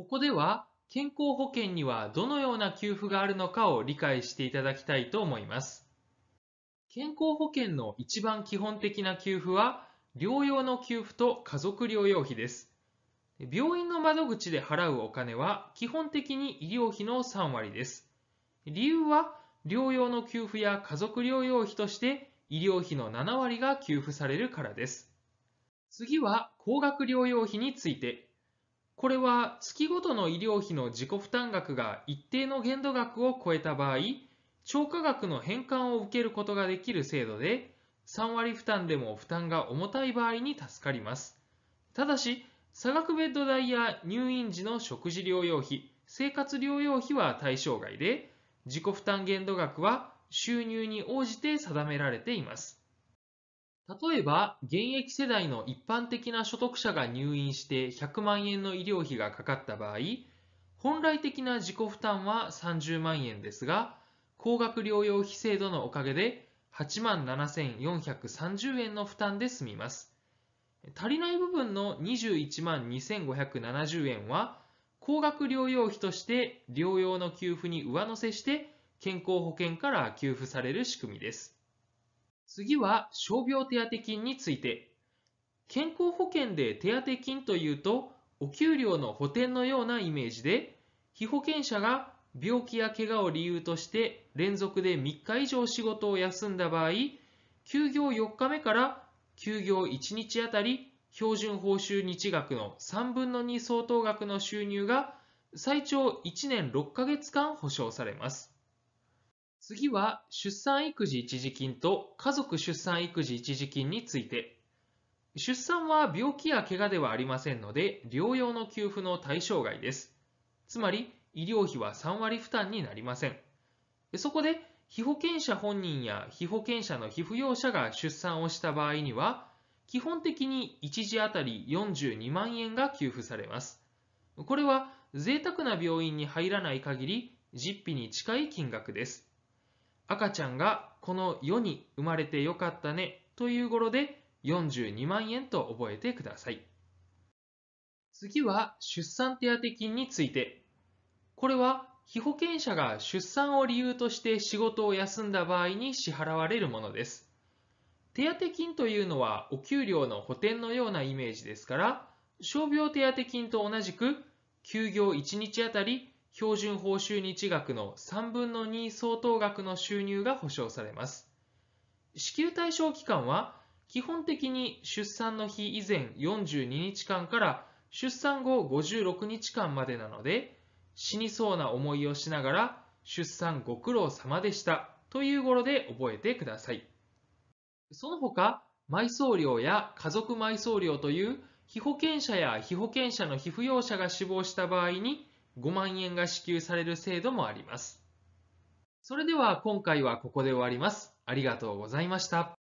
ここでは健康保険にはどのような給付があるのかを理解していただきたいと思います。健康保険の一番基本的な給付は療養の給付と家族療養費です。病院の窓口で払うお金は基本的に医療費の3割です。理由は療養の給付や家族療養費として医療費の7割が給付されるからです。次は高額療養費についてこれは月ごとの医療費の自己負担額が一定の限度額を超えた場合、超過額の返還を受けることができる制度で、3割負担でも負担が重たい場合に助かります。ただし、差額ベッド代や入院時の食事療養費、生活療養費は対象外で、自己負担限度額は収入に応じて定められています。例えば、現役世代の一般的な所得者が入院して100万円の医療費がかかった場合、本来的な自己負担は30万円ですが、高額療養費制度のおかげで8万7430円の負担で済みます。足りない部分の21万2570円は、高額療養費として療養の給付に上乗せして健康保険から給付される仕組みです。次は傷病手当金について。健康保険で手当金というと、お給料の補填のようなイメージで、被保険者が病気や怪我を理由として連続で3日以上仕事を休んだ場合、休業4日目から休業1日あたり標準報酬日額の3分の2相当額の収入が最長1年6ヶ月間保証されます。次は出産育児一時金と家族出産育児一時金について。出産は病気や怪我ではありませんので、療養の給付の対象外です。つまり、医療費は3割負担になりません。そこで、被保険者本人や被保険者の被扶養者が出産をした場合には、基本的に一時あたり42万円が給付されます。これは、贅沢な病院に入らない限り、実費に近い金額です。赤ちゃんがこの世に生まれてよかったねという頃で42万円と覚えてください。次は出産手当金について。これは被保険者が出産を理由として仕事を休んだ場合に支払われるものです。手当金というのはお給料の補填のようなイメージですから、傷病手当金と同じく、休業1日あたり標準報酬日額の3分の2相当額の収入が保障されます。支給対象期間は、基本的に出産の日以前42日間から出産後56日間までなので、死にそうな思いをしながら、出産ご苦労様でしたという頃で覚えてください。その他、埋葬料や家族埋葬料という被保険者や被保険者の被扶養者が死亡した場合に5万円が支給される制度もあります。それでは今回はここで終わります。ありがとうございました。